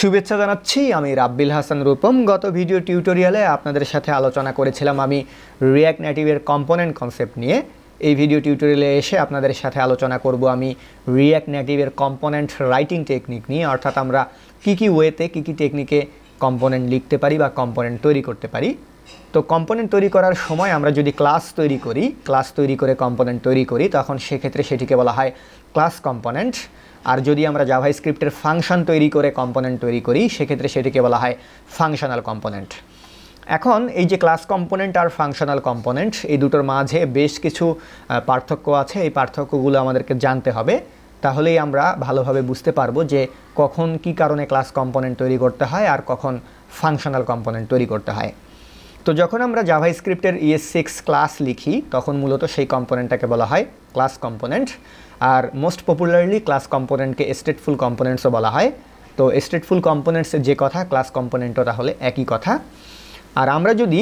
শুভেচ্ছা জানাচ্ছি আমি রাব্বিল হাসান রূপম গত ভিডিও টিউটোরিয়ালে আপনাদের সাথে আলোচনা করেছিলাম আমি রিয়াক্ট নেটিভের কম্পোনেন্ট কনসেপ্ট নিয়ে এই ভিডিও টিউটোরিয়ালে এসে আপনাদের সাথে আলোচনা করব আমি রিয়াক্ট নেটিভের কম্পোনেন্ট রাইটিং টেকনিক নিয়ে অর্থাৎ আমরা কি কি ওয়েতে কি কি টেকনিকে কম্পোনেন্ট লিখতে পারি বা কম্পোনেন্ট তৈরি করতে পারি তো কম্পোনেন্ট তৈরি করার সময় আমরা যদি ক্লাস তৈরি করি ক্লাস তৈরি করে কম্পোনেন্ট তৈরি করি তখন সেক্ষেত্রে সেটিকে বলা হয় ক্লাস কম্পোনেন্ট আর যদি আমরা জাভাই স্ক্রিপ্টের ফাংশন তৈরি করে কম্পোনেন্ট তৈরি করি সেক্ষেত্রে সেটিকে বলা হয় ফাংশনাল কম্পোনেন্ট এখন এই যে ক্লাস কম্পোনেন্ট আর ফাংশনাল কম্পোনেন্ট এই দুটোর মাঝে বেশ কিছু পার্থক্য আছে এই পার্থক্যগুলো আমাদেরকে জানতে হবে তাহলেই আমরা ভালোভাবে বুঝতে পারবো যে কখন কি কারণে ক্লাস কম্পোনেন্ট তৈরি করতে হয় আর কখন ফাংশনাল কম্পোনেন্ট তৈরি করতে হয় তো যখন আমরা জাভাই স্ক্রিপ্টের ইএস e সিক্স ক্লাস লিখি তখন মূলত সেই কম্পোনেন্টটাকে বলা হয় ক্লাস কম্পোনেন্ট আর মোস্ট পপুলারলি ক্লাস কম্পোনেন্টকে স্টেটফুল কম্পোনেন্টসও বলা হয় তো স্টেটফুল কম্পোনেন্টসের যে কথা ক্লাস কম্পোনেন্টও তাহলে একই কথা আর আমরা যদি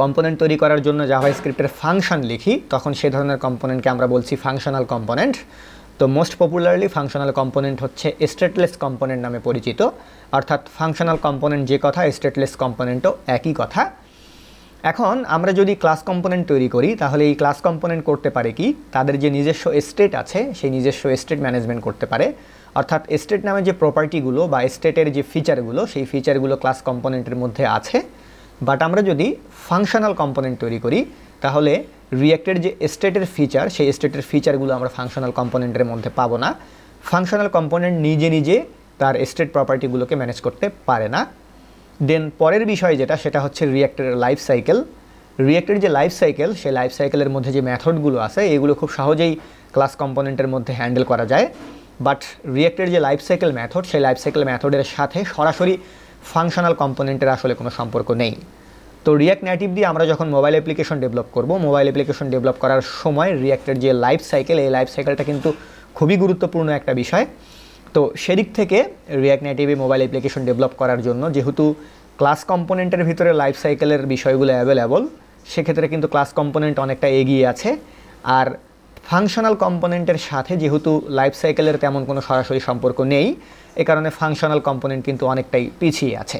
কম্পোনেন্ট তৈরি করার জন্য জাভাইস্ক্রিপ্টের স্ক্রিপ্টের ফাংশন লিখি তখন সে ধরনের কম্পোনেন্টকে আমরা বলছি ফাংশনাল কম্পোনেন্ট তো মোস্ট পপুলারলি ফাংশনাল কম্পোনেন্ট হচ্ছে স্টেটলেস কম্পোনেন্ট নামে পরিচিত অর্থাৎ ফাংশনাল কম্পোনেন্ট যে কথা স্টেটলেস কম্পোনেন্টও একই কথা এখন আমরা যদি ক্লাস কম্পোনেন্ট তৈরি করি তাহলে এই ক্লাস কম্পোনেন্ট করতে পারে কি তাদের যে নিজস্ব এস্টেট আছে সেই নিজস্ব এস্টেট ম্যানেজমেন্ট করতে পারে অর্থাৎ এস্টেট নামে যে প্রপার্টিগুলো বা এস্টেটের যে ফিচারগুলো সেই ফিচারগুলো ক্লাস কম্পোনেন্টের মধ্যে আছে বাট আমরা যদি ফাংশনাল কম্পোনেন্ট তৈরি করি তাহলে রিয়েক্টের যে স্টেটের ফিচার সেই স্টেটের ফিচারগুলো আমরা ফাংশনাল কম্পোনেন্টের মধ্যে পাবো না ফাংশনাল কম্পোনেন্ট নিজে নিজে তার স্টেট প্রপার্টিগুলোকে ম্যানেজ করতে পারে না দেন পরের বিষয় যেটা সেটা হচ্ছে রিয়্যাক্টরের লাইফ সাইকেল রিয়েক্টের যে লাইফ সাইকেল সেই লাইফ সাইকেলের মধ্যে যে ম্যাথডগুলো আছে এগুলো খুব সহজেই ক্লাস কম্পোনেন্টের মধ্যে হ্যান্ডেল করা যায় বাট রিয়েক্টের যে লাইফ সাইকেল মেথড সেই লাইফ সাইকেল মেথডের সাথে সরাসরি ফাংশনাল কম্পোনেন্টের আসলে কোনো সম্পর্ক নেই তো রিয়াক্ট নেটিভ দিয়ে আমরা যখন মোবাইল অ্যাপ্লিকেশন ডেভেলপ করব মোবাইল অ্যাপ্লিকেশন ডেভেলপ করার সময় রিয়াক্টের যে লাইফ সাইকেল এই লাইফ সাইকেলটা কিন্তু খুবই গুরুত্বপূর্ণ একটা বিষয় তো সেদিক থেকে রিয়াক্ট নেটিভে মোবাইল অ্যাপ্লিকেশন ডেভেলপ করার জন্য যেহেতু ক্লাস কম্পোনেন্টের ভিতরে লাইফ সাইকেলের বিষয়গুলো অ্যাভেলেবল সেক্ষেত্রে কিন্তু ক্লাস কম্পোনেন্ট অনেকটা এগিয়ে আছে আর ফাংশনাল কম্পোনেন্টের সাথে যেহেতু লাইফ সাইকেলের তেমন কোনো সরাসরি সম্পর্ক নেই এ কারণে ফাংশনাল কম্পোনেন্ট কিন্তু অনেকটাই পিছিয়ে আছে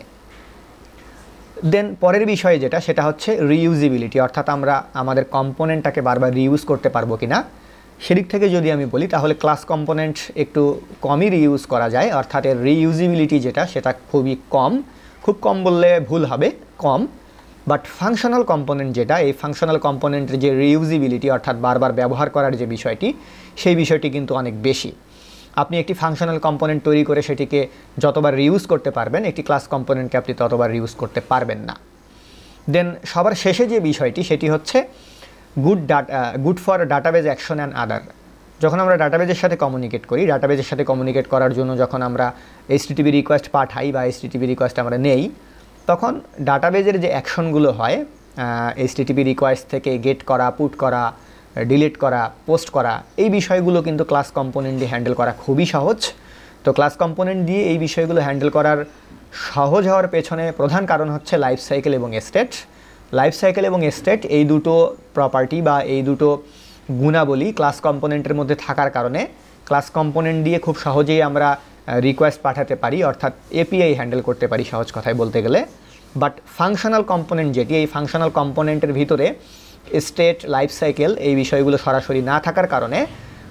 দেন পরের বিষয়ে যেটা সেটা হচ্ছে রিইউজিবিলিটি অর্থাৎ আমরা আমাদের কম্পোনেন্টটাকে বারবার রিইউজ করতে পারবো কি না সেদিক থেকে যদি আমি বলি তাহলে ক্লাস কম্পোনেন্ট একটু কমই রিউজ করা যায় অর্থাৎ এর রিইউজিবিলিটি যেটা সেটা খুবই কম খুব কম বললে ভুল হবে কম বাট ফাংশনাল কম্পোনেন্ট যেটা এই ফাংশনাল কম্পোনেন্টের যে রিউজিবিলিটি অর্থাৎ বারবার ব্যবহার করার যে বিষয়টি সেই বিষয়টি কিন্তু অনেক বেশি আপনি একটি ফাংশনাল কম্পোনেন্ট তৈরি করে সেটিকে যতবার রিউজ করতে পারবেন একটি ক্লাস কম্পোনেন্টকে আপনি ততবার রিউজ করতে পারবেন না দেন সবার শেষে যে বিষয়টি সেটি হচ্ছে good data good for database action and other যখন আমরা ডাটাবেজের সাথে কমিউনিকেট করি ডাটাবেজের সাথে কমিউনিকেট করার জন্য যখন আমরা টিভি রিকোয়েস্ট পাঠাই বা টিভি রিকোয়েস্ট আমরা নেই তখন ডাটাবেজের যে অ্যাকশনগুলো হয় টিভি রিকোয়েস্ট থেকে গেট করা পুট করা ডিলিট করা পোস্ট করা এই বিষয়গুলো কিন্তু ক্লাস কম্পোনেন্ট দিয়ে হ্যান্ডেল করা খুবই সহজ তো ক্লাস কম্পোনেন্ট দিয়ে এই বিষয়গুলো হ্যান্ডেল করার সহজ হওয়ার পেছনে প্রধান কারণ হচ্ছে লাইফ সাইকেল এবং এস্টেট লাইফ সাইকেল এবং এস্টেট এই দুটো প্রপার্টি বা এই দুটো গুণাবলী ক্লাস কম্পোনেন্টের মধ্যে থাকার কারণে ক্লাস কম্পোনেন্ট দিয়ে খুব সহজেই আমরা রিকোয়েস্ট পাঠাতে পারি অর্থাৎ এপিআই হ্যান্ডেল করতে পারি সহজ কথায় বলতে গেলে বাট ফাংশনাল কম্পোনেন্ট যেটি এই ফাংশনাল কম্পোনেন্টের ভিতরে স্টেট লাইফ সাইকেল এই বিষয়গুলো সরাসরি না থাকার কারণে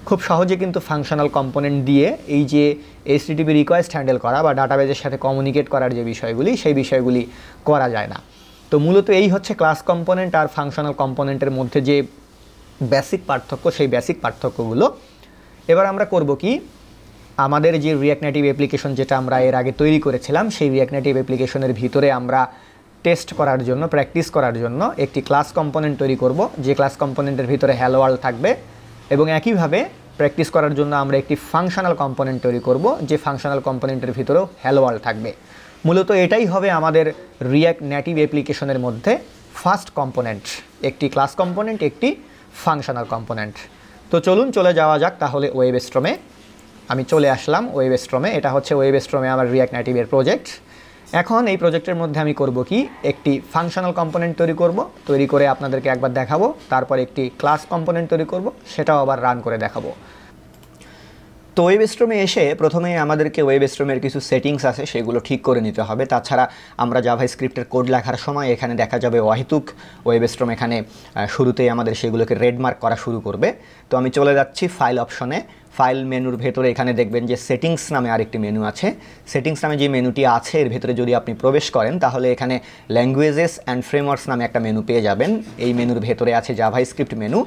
খুব সহজে কিন্তু ফাংশনাল কম্পোনেন্ট দিয়ে এই যে এইচটিটিপি রিকোয়েস্ট হ্যান্ডেল করা বা ডাটাবেজের সাথে কমিউনিকেট করার যে বিষয়গুলি সেই বিষয়গুলি করা যায় না তো মূলত এই হচ্ছে ক্লাস কম্পোনেন্ট আর ফাংশনাল কম্পোনেন্টের মধ্যে যে বেসিক পার্থক্য সেই বেসিক পার্থক্যগুলো এবার আমরা করব কি আমাদের যে রিয়াকনেটিভ অ্যাপ্লিকেশন যেটা আমরা এর আগে তৈরি করেছিলাম সেই রিয়াকনেটিভ অ্যাপ্লিকেশনের ভিতরে আমরা টেস্ট করার জন্য প্র্যাকটিস করার জন্য একটি ক্লাস কম্পোনেন্ট তৈরি করব যে ক্লাস কম্পোনেন্টের ভিতরে হ্যালোয়াল থাকবে এবং একইভাবে প্র্যাকটিস করার জন্য আমরা একটি ফাংশনাল কম্পোনেন্ট তৈরি করব যে ফাংশনাল কম্পোনেন্টের ভিতরেও হ্যালো থাকবে মূলত এটাই হবে আমাদের রিয়্যাক্ট নেটিভ অ্যাপ্লিকেশনের মধ্যে ফার্স্ট কম্পোনেন্ট একটি ক্লাস কম্পোনেন্ট একটি ফাংশনাল কম্পোনেন্ট তো চলুন চলে যাওয়া যাক তাহলে ওয়েব স্ট্রমে আমি চলে আসলাম ওয়েব স্ট্রমে এটা হচ্ছে ওয়েব স্ট্রমে আমার রিয়্যাক্ট নেটিভের প্রজেক্ট এখন এই প্রজেক্টের মধ্যে আমি করব কি একটি ফাংশনাল কম্পোনেন্ট তৈরি করব তৈরি করে আপনাদেরকে একবার দেখাবো তারপর একটি ক্লাস কম্পোনেন্ট তৈরি করব সেটাও আবার রান করে দেখাবো তো ওয়েব স্ট্রমে এসে প্রথমে আমাদেরকে ওয়েব স্ট্রমের কিছু সেটিংস আছে সেগুলো ঠিক করে নিতে হবে তাছাড়া আমরা জাভাই স্ক্রিপ্টের কোড লেখার সময় এখানে দেখা যাবে অহেতুক ওয়েব এখানে শুরুতেই আমাদের সেগুলোকে রেডমার্ক করা শুরু করবে তো আমি চলে যাচ্ছি ফাইল অপশনে ফাইল মেনুর ভেতরে এখানে দেখবেন যে সেটিংস নামে আরেকটি মেনু আছে সেটিংস নামে যে মেনুটি আছে এর ভেতরে যদি আপনি প্রবেশ করেন তাহলে এখানে ল্যাঙ্গুয়েজেস অ্যান্ড ফ্রেমওয়ার্কস নামে একটা মেনু পেয়ে যাবেন এই মেনুর ভেতরে আছে জাভাইস্ক্রিপ্ট মেনু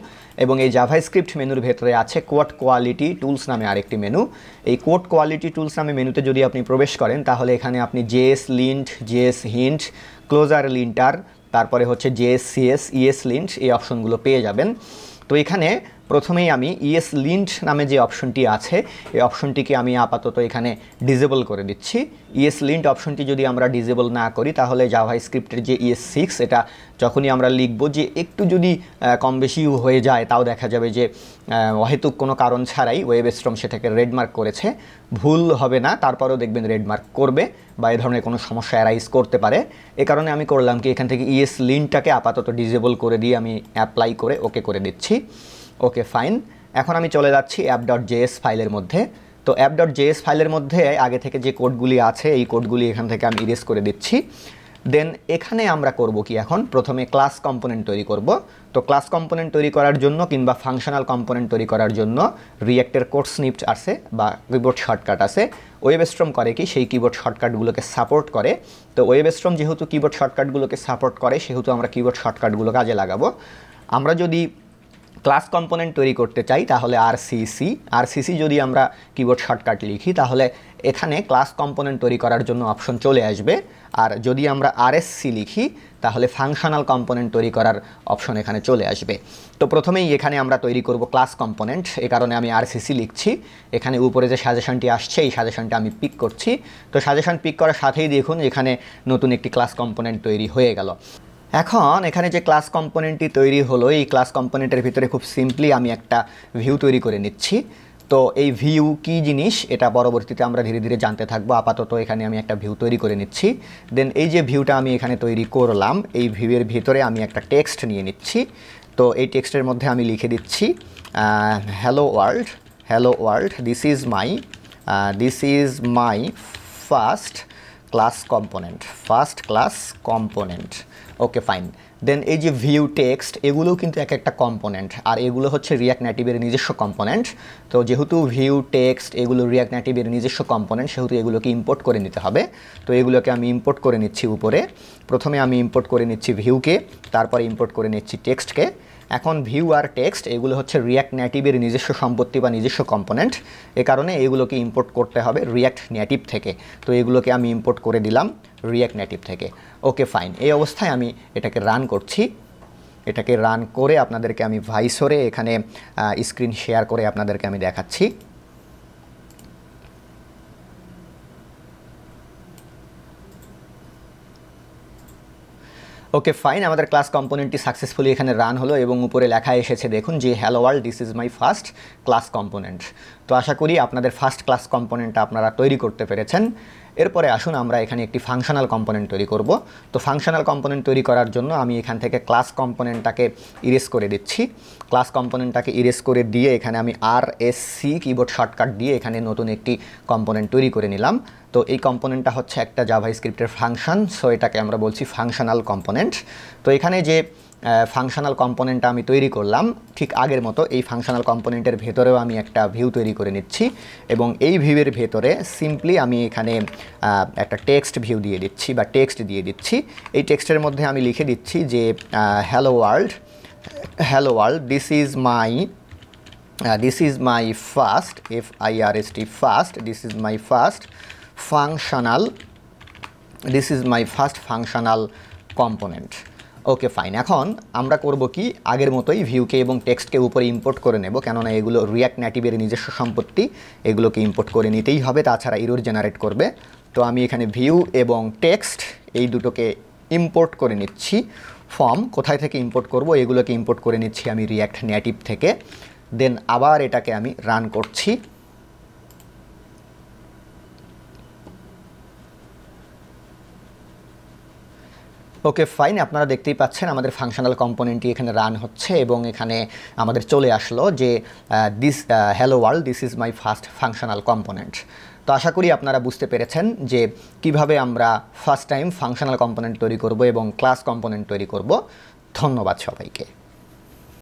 এবং এই জাভাইস্ক্রিপ্ট মেনুর ভেতরে আছে কোয়াট কোয়ালিটি টুলস নামে আরেকটি মেনু এই কোয়াট কোয়ালিটি টুলস নামে মেনুতে যদি আপনি প্রবেশ করেন তাহলে এখানে আপনি JS lint JS hint closure linter তারপরে হচ্ছে জেএস সিএস ইএস লিন্ট এই অপশনগুলো পেয়ে যাবেন তো এখানে প্রথমেই আমি ইএস লিন্ট নামে যে অপশনটি আছে এই অপশনটিকে আমি আপাতত এখানে ডিজেবল করে দিচ্ছি ইএস লিন্ট অপশনটি যদি আমরা ডিজেবল না করি তাহলে জাভাই স্ক্রিপ্টের যে ইএস সিক্স এটা যখনই আমরা লিখব যে একটু যদি কম বেশিও হয়ে যায় তাও দেখা যাবে যে অহেতুক কোনো কারণ ছাড়াই ওয়েব স্ট্রম সেটাকে রেডমার্ক করেছে ভুল হবে না তারপরেও দেখবেন রেডমার্ক করবে বা এ ধরনের কোনো সমস্যা অ্যারাইজ করতে পারে এ কারণে আমি করলাম কি এখান থেকে ইএস লিনটাকে আপাতত ডিজেবল করে দিয়ে আমি অ্যাপ্লাই করে ওকে করে দিচ্ছি ওকে ফাইন এখন আমি চলে যাচ্ছি অ্যাপ ডট জেএস ফাইলের মধ্যে তো অ্যাপ ডট জেএস ফাইলের মধ্যে আগে থেকে যে কোডগুলি আছে এই কোডগুলি এখান থেকে আমি ইরেজ করে দিচ্ছি দেন এখানে আমরা করব কি এখন প্রথমে ক্লাস কম্পোনেন্ট তৈরি করব তো ক্লাস কম্পোনেন্ট তৈরি করার জন্য কিংবা ফাংশনাল কম্পোনেন্ট তৈরি করার জন্য রিয়েক্টের কোড স্নিপট আছে বা কিবোর্ড শর্টকাট আছে ওয়েবস্ট্রম করে কি সেই কিবোর্ড শর্টকাটগুলোকে সাপোর্ট করে তো ওয়েবস্ট্রম যেহেতু কিবোর্ড শর্টকাটগুলোকে সাপোর্ট করে সেহেতু আমরা কিবোর্ড শর্টকাটগুলো কাজে লাগাবো আমরা যদি ক্লাস কম্পোনেন্ট তৈরি করতে চাই তাহলে আরসিসি আরসিসি যদি আমরা কিবোর্ড শর্টকাট লিখি তাহলে এখানে ক্লাস কম্পোনেন্ট তৈরি করার জন্য অপশন চলে আসবে আর যদি আমরা আরএসসি লিখি তাহলে ফাংশনাল কম্পোনেন্ট তৈরি করার অপশন এখানে চলে আসবে তো প্রথমেই এখানে আমরা তৈরি করব ক্লাস কম্পোনেন্ট এ কারণে আমি আরসিসি লিখছি এখানে উপরে যে সাজেশনটি আসছে এই সাজেশনটা আমি পিক করছি তো সাজেশন পিক করার সাথেই দেখুন এখানে নতুন একটি ক্লাস কম্পোনেন্ট তৈরি হয়ে গেল এখন এখানে যে ক্লাস কম্পোনেন্টটি তৈরি হলো এই ক্লাস কম্পোনেন্টের ভিতরে খুব সিম্পলি আমি একটা ভিউ তৈরি করে নিচ্ছি তো এই ভিউ কি জিনিস এটা পরবর্তীতে আমরা ধীরে ধীরে জানতে থাকবো আপাতত এখানে আমি একটা ভিউ তৈরি করে নিচ্ছি দেন এই যে ভিউটা আমি এখানে তৈরি করলাম এই ভিউয়ের ভিতরে আমি একটা টেক্সট নিয়ে নিচ্ছি তো এই টেক্সটের মধ্যে আমি লিখে দিচ্ছি hello world hello world this is my this is my first class component first class component okay fine then এই যে ভিউ টেক্সট এগুলোও কিন্তু এক একটা কম্পোনেন্ট আর এগুলো হচ্ছে রিয়াক্ট নেটিভের নিজস্ব কম্পোনেন্ট তো যেহেতু ভিউ টেক্সট এগুলো রিয়াক্ট নেটিভের নিজস্ব কম্পোনেন্ট সেহেতু এগুলোকে ইম্পোর্ট করে নিতে হবে তো এগুলোকে আমি ইম্পোর্ট করে নিচ্ছি উপরে প্রথমে আমি ইম্পোর্ট করে নিচ্ছি ভিউকে তারপরে ইম্পোর্ট করে নিচ্ছি টেক্সটকে এখন ভিউ আর টেক্সট এগুলো হচ্ছে রিয়াক্ট নেটিভের নিজস্ব সম্পত্তি বা নিজস্ব কম্পোনেন্ট এ কারণে এগুলোকে ইম্পোর্ট করতে হবে রিয়াক্ট নেটিভ থেকে তো এগুলোকে আমি ইম্পোর্ট করে দিলাম রিয়াক্ট নেটিভ থেকে ওকে ফাইন এই অবস্থায় আমি এটাকে রান করছি এটাকে রান করে আপনাদেরকে আমি ভাইসরে এখানে স্ক্রিন শেয়ার করে আপনাদেরকে আমি দেখাচ্ছি ওকে ফাইন আমাদের ক্লাস কম্পোনেন্টটি সাকসেসফুলি এখানে রান হলো এবং উপরে লেখা এসেছে দেখুন যে hello world this is my first class component তো আশা করি আপনাদের ফার্স্ট ক্লাস কম্পোনেন্টটা আপনারা তৈরি করতে পেরেছেন এরপরে আসুন আমরা এখানে একটি ফাংশনাল কম্পোনেন্ট তৈরি করব তো ফাংশনাল কম্পোনেন্ট তৈরি করার জন্য আমি এখান থেকে ক্লাস কম্পোনেন্টটাকে ইরেস করে দিচ্ছি ক্লাস কম্পোনেন্টটাকে ইরেস করে দিয়ে এখানে আমি R S C keyboard shortcut দিয়ে এখানে নতুন একটি কম্পোনেন্ট তৈরি করে নিলাম তো এই কম্পোনেন্টটা হচ্ছে একটা জাভা স্ক্রিপ্টের ফাংশন সো এটাকে আমরা বলছি ফাংশনাল কম্পোনেন্ট তো এখানে যে ফাংশনাল কম্পোনেন্টটা আমি তৈরি করলাম ঠিক আগের মতো এই ফাংশনাল কম্পোনেন্টের ভেতরেও আমি একটা ভিউ তৈরি করে নিচ্ছি এবং এই ভিউয়ের ভেতরে সিম্পলি আমি এখানে একটা টেক্সট ভিউ দিয়ে দিচ্ছি বা টেক্সট দিয়ে দিচ্ছি এই টেক্সটের মধ্যে আমি লিখে দিচ্ছি যে hello world hello world this is my this is my first F I R S T first this is my first functional this is my first functional component okay fine এখন আমরা করব কি আগের মতোই ভিউকে এবং টেক্সটকে উপরে ইম্পোর্ট করে নেব কেননা এগুলো রিয়াক্ট নেটিভের নিজস্ব সম্পত্তি এগুলোকে ইম্পোর্ট করে নিতেই হবে তাছাড়া ইরোর জেনারেট করবে তো আমি এখানে ভিউ এবং টেক্সট এই দুটোকে ইম্পোর্ট করে নিচ্ছি ফর্ম কোথায় থেকে ইম্পোর্ট করব এগুলোকে ইম্পোর্ট করে নিচ্ছি আমি রিয়াক্ট নেটিভ থেকে দেন আবার এটাকে আমি রান করছি ওকে ফাইন আপনারা দেখতেই পাচ্ছেন আমাদের ফাংশনাল কম্পোনেন্টটি এখানে রান হচ্ছে এবং এখানে আমাদের চলে আসলো যে this hello world this is my first functional component তো আশা করি আপনারা বুঝতে পেরেছেন যে কিভাবে আমরা ফার্স্ট টাইম ফাংশনাল কম্পোনেন্ট তৈরি করব এবং ক্লাস কম্পোনেন্ট তৈরি করব ধন্যবাদ সবাইকে